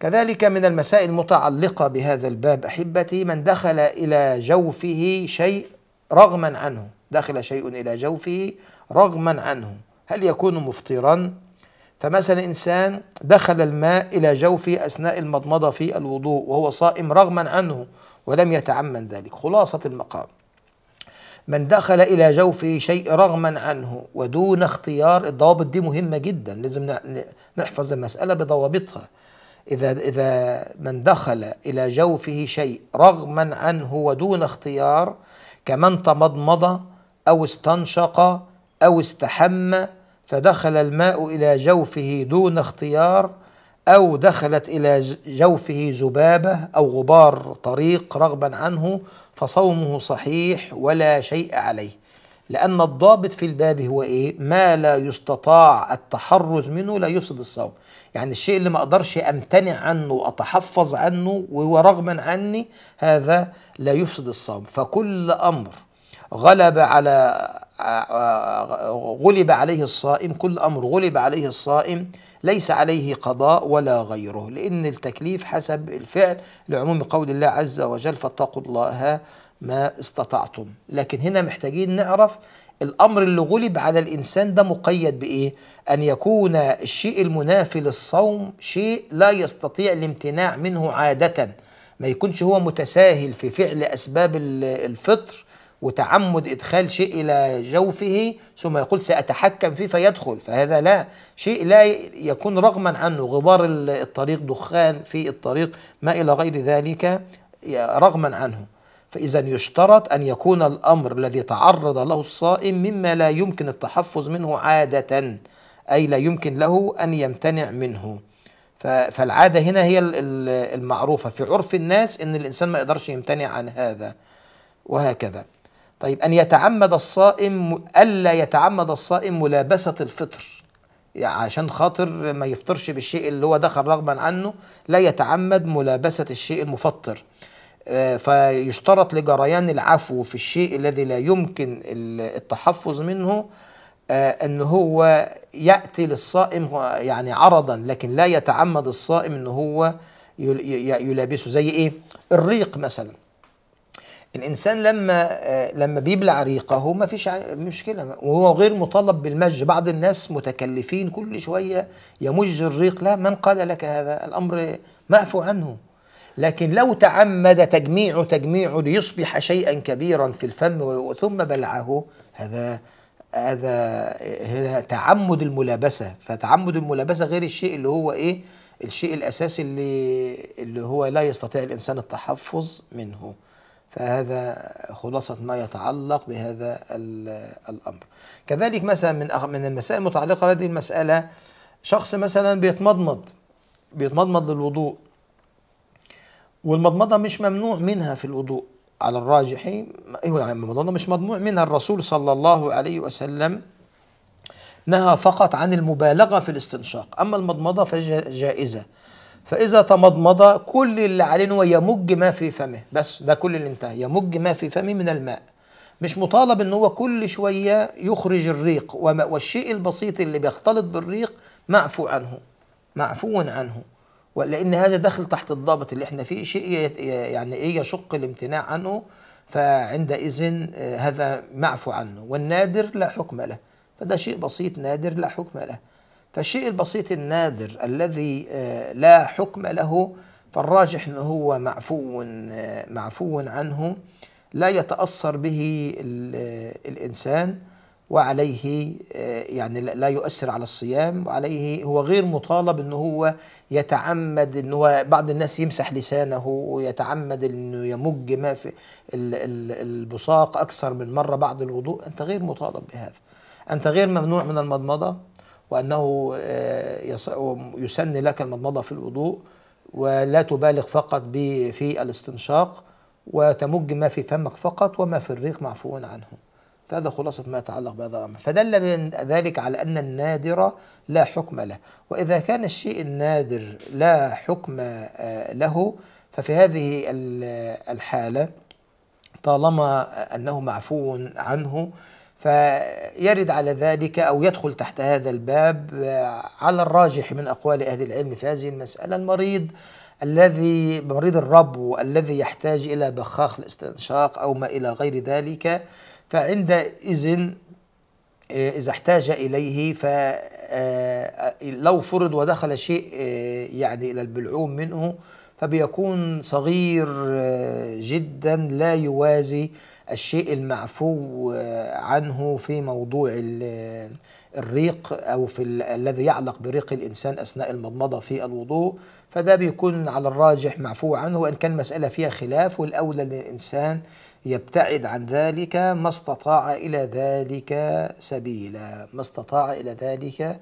كذلك من المسائل المتعلقة بهذا الباب أحبتي من دخل إلى جوفه شيء رغما عنه دخل شيء إلى جوفه رغما عنه هل يكون مفطرا؟ فمثلا إنسان دخل الماء إلى جوفه أثناء المضمضة في الوضوء وهو صائم رغما عنه ولم يتعمد ذلك خلاصة المقام من دخل إلى جوفه شيء رغما عنه ودون اختيار الضوابط دي مهمة جدا لازم نحفظ المسألة بضوابطها إذا إذا من دخل إلى جوفه شيء رغما عنه ودون اختيار كمن تمضمض أو استنشق أو استحم فدخل الماء إلى جوفه دون اختيار أو دخلت إلى جوفه ذبابة أو غبار طريق رغبا عنه فصومه صحيح ولا شيء عليه لأن الضابط في الباب هو إيه؟ ما لا يستطاع التحرز منه لا يفسد الصوم يعني الشيء اللي ما اقدرش امتنع عنه واتحفظ عنه وهو رغما عني هذا لا يفسد الصوم فكل امر غلب على غلب عليه الصائم كل امر غلب عليه الصائم ليس عليه قضاء ولا غيره لان التكليف حسب الفعل لعموم قول الله عز وجل فاتقوا الله ما استطعتم لكن هنا محتاجين نعرف الأمر اللي غلب على الإنسان ده مقيد بإيه؟ أن يكون الشيء المنافي للصوم شيء لا يستطيع الامتناع منه عادة ما يكونش هو متساهل في فعل أسباب الفطر وتعمد إدخال شيء إلى جوفه ثم يقول سأتحكم فيه فيدخل فهذا لا شيء لا يكون رغما عنه غبار الطريق دخان في الطريق ما إلى غير ذلك رغما عنه فإذا يشترط أن يكون الأمر الذي تعرض له الصائم مما لا يمكن التحفظ منه عادة أي لا يمكن له أن يمتنع منه فالعادة هنا هي المعروفة في عرف الناس أن الإنسان ما يقدرش يمتنع عن هذا وهكذا طيب أن يتعمد الصائم ألا يتعمد الصائم ملابسة الفطر يعني عشان خاطر ما يفطرش بالشيء اللي هو دخل رغبا عنه لا يتعمد ملابسة الشيء المفطر آه، فيشترط لجريان العفو في الشيء الذي لا يمكن التحفظ منه آه، ان هو ياتي للصائم يعني عرضا لكن لا يتعمد الصائم ان هو يلابسه زي ايه الريق مثلا الانسان لما آه، لما بيبلع ريقه ما فيش مشكله وهو غير مطالب بالمج بعض الناس متكلفين كل شويه يمج الريق لا من قال لك هذا الامر معفو عنه لكن لو تعمد تجميع تجميع ليصبح شيئا كبيرا في الفم ثم بلعه هذا هذا تعمد الملابسه فتعمد الملابسه غير الشيء اللي هو ايه الشيء الاساسي اللي اللي هو لا يستطيع الانسان التحفظ منه فهذا خلاصة ما يتعلق بهذا الأمر كذلك مثلا من من المسائل المتعلقة بهذه المسألة شخص مثلا بيتمضمض بيتمضمض للوضوء والمضمضة مش ممنوع منها في الوضوء على الراجح أيوة يعني المضمضة مش ممنوع منها الرسول صلى الله عليه وسلم نهى فقط عن المبالغة في الاستنشاق أما المضمضة فجائزة فإذا تمضمض كل اللي عليه هو يمج ما في فمه بس ده كل اللي انتهى يمج ما في فمه من الماء مش مطالب ان هو كل شوية يخرج الريق والشيء البسيط اللي بيختلط بالريق معفو عنه معفو عنه لان هذا داخل تحت الضابط اللي احنا فيه شيء يعني ايه يشق الامتناع عنه فعندئذ آه، هذا معفو عنه والنادر لا حكم له فده شيء بسيط نادر لا حكم له فالشيء البسيط النادر الذي آه، لا حكم له فالراجح ان هو معفو آه، معفو عنه لا يتاثر به الانسان وعليه آه، يعني لا يؤثر على الصيام وعليه هو غير مطالب ان هو يتعمد ان هو بعض الناس يمسح لسانه ويتعمد انه يمج ما في البصاق اكثر من مره بعد الوضوء انت غير مطالب بهذا انت غير ممنوع من المضمضه وانه آه، يسن لك المضمضه في الوضوء ولا تبالغ فقط في الاستنشاق وتمج ما في فمك فقط وما في الريق معفو عنه فهذا خلاصة ما يتعلق بهذا الأمر فدل من ذلك على أن النادر لا حكم له وإذا كان الشيء النادر لا حكم آه، له ففي هذه الحالة طالما آه، أنه معفو عنه فيرد على ذلك أو يدخل تحت هذا الباب آه، على الراجح من أقوال أهل العلم في هذه المسألة المريض الذي مريض الربو الذي يحتاج إلى بخاخ الاستنشاق أو ما إلى غير ذلك فعندئذ آه، إذا احتاج إليه ف آه، لو فرض ودخل شيء آه، يعني إلى البلعوم منه فبيكون صغير آه، جدا لا يوازي الشيء المعفو آه، عنه في موضوع آه، الريق او في الذي يعلق بريق الانسان اثناء المضمضه في الوضوء فده بيكون على الراجح معفو عنه وان كان مساله فيها خلاف والاولى ان الانسان يبتعد عن ذلك ما استطاع الى ذلك سبيلا ما استطاع الى ذلك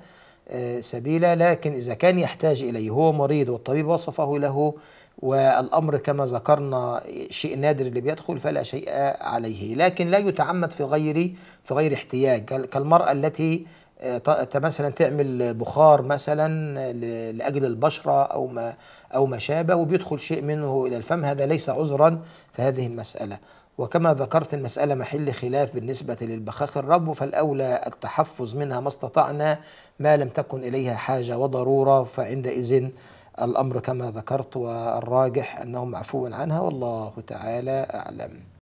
سبيلا لكن إذا كان يحتاج إليه هو مريض والطبيب وصفه له والأمر كما ذكرنا شيء نادر اللي بيدخل فلا شيء عليه لكن لا يتعمد في غير في غير احتياج كالمرأة التي مثلا تعمل بخار مثلا لاجل البشره او ما او ما شابه وبيدخل شيء منه الى الفم هذا ليس عذرا في هذه المساله وكما ذكرت المسألة محل خلاف بالنسبة للبخاخ الرب فالأولى التحفظ منها ما استطعنا ما لم تكن إليها حاجة وضرورة فعندئذ الأمر كما ذكرت والراجح أنه معفو عنها والله تعالى أعلم